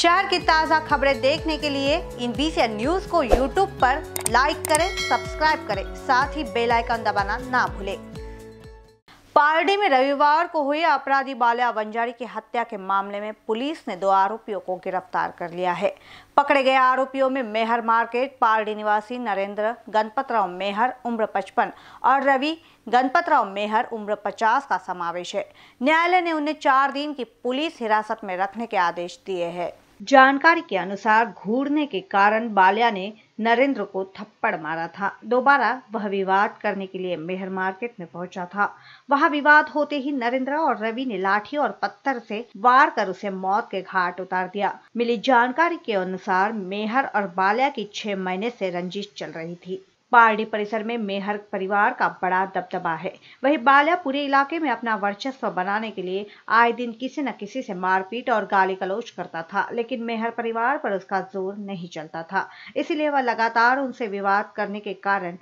शहर की ताज़ा खबरें देखने के लिए इन बीसी न्यूज को यूट्यूब पर लाइक करें सब्सक्राइब करें साथ ही बेल आइकन दबाना ना भूलें पार्डी में रविवार को हुए अपराधी बाल्या बंजारी की हत्या के मामले में पुलिस ने दो आरोपियों को गिरफ्तार कर लिया है पकड़े गए आरोपियों में मेहर मार्केट पार्डी निवासी नरेंद्र गणपतराव मेहर उम्र 55 और रवि गणपतराव मेहर उम्र 50 का समावेश है न्यायालय ने उन्हें चार दिन की पुलिस हिरासत में रखने के आदेश दिए हैं जानकारी के अनुसार घूरने के कारण बाल्या ने नरेंद्र को थप्पड़ मारा था दोबारा वह विवाद करने के लिए मेहर मार्केट में पहुंचा था वहां विवाद होते ही नरेंद्र और रवि ने लाठी और पत्थर से वार कर उसे मौत के घाट उतार दिया मिली जानकारी के अनुसार मेहर और बाल्या की छह महीने से रंजिश चल रही थी पारडी परिसर में मेहर परिवार का बड़ा दबदबा है वही बाल्या पूरे इलाके में अपना वर्चस्व बनाने के लिए आए दिन किसी न किसी से मारपीट और गाली गलोच करता था लेकिन मेहर परिवार पर उसका जोर नहीं चलता था इसीलिए वह लगातार उनसे विवाद करने के कारण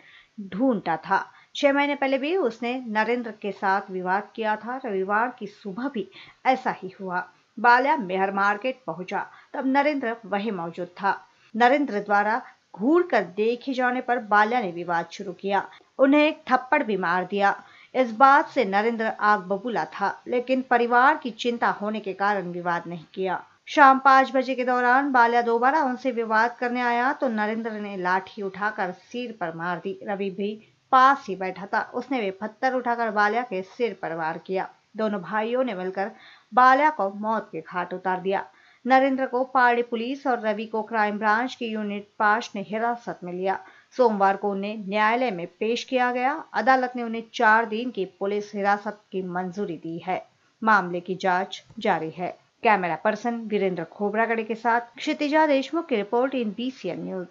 ढूंढता था छह महीने पहले भी उसने नरेंद्र के साथ विवाद किया था रविवार की सुबह भी ऐसा ही हुआ बाल्या मेहर मार्केट पहुंचा तब नरेंद्र वही मौजूद था नरेंद्र द्वारा घूर कर देखे जाने पर बाल्या ने विवाद शुरू किया उन्हें एक थप्पड़ भी मार दिया इस बात से नरेंद्र आग बबूला था लेकिन परिवार की चिंता होने के कारण विवाद नहीं किया शाम पांच बजे के दौरान बाल्या दोबारा उनसे विवाद करने आया तो नरेंद्र ने लाठी उठाकर सिर पर मार दी रवि भी पास ही बैठा था उसने वे पत्थर उठाकर बाल्या के सिर पर वार किया दोनों भाइयों ने मिलकर बाल्या को मौत के घाट उतार दिया नरेंद्र को पहाड़ी पुलिस और रवि को क्राइम ब्रांच की यूनिट पांच ने हिरासत में लिया सोमवार को उन्हें न्यायालय में पेश किया गया अदालत ने उन्हें चार दिन की पुलिस हिरासत की मंजूरी दी है मामले की जांच जारी है कैमरा पर्सन वीरेंद्र खोबरागढ़ के साथ क्षितिजा देशमुख की रिपोर्ट इन बी न्यूज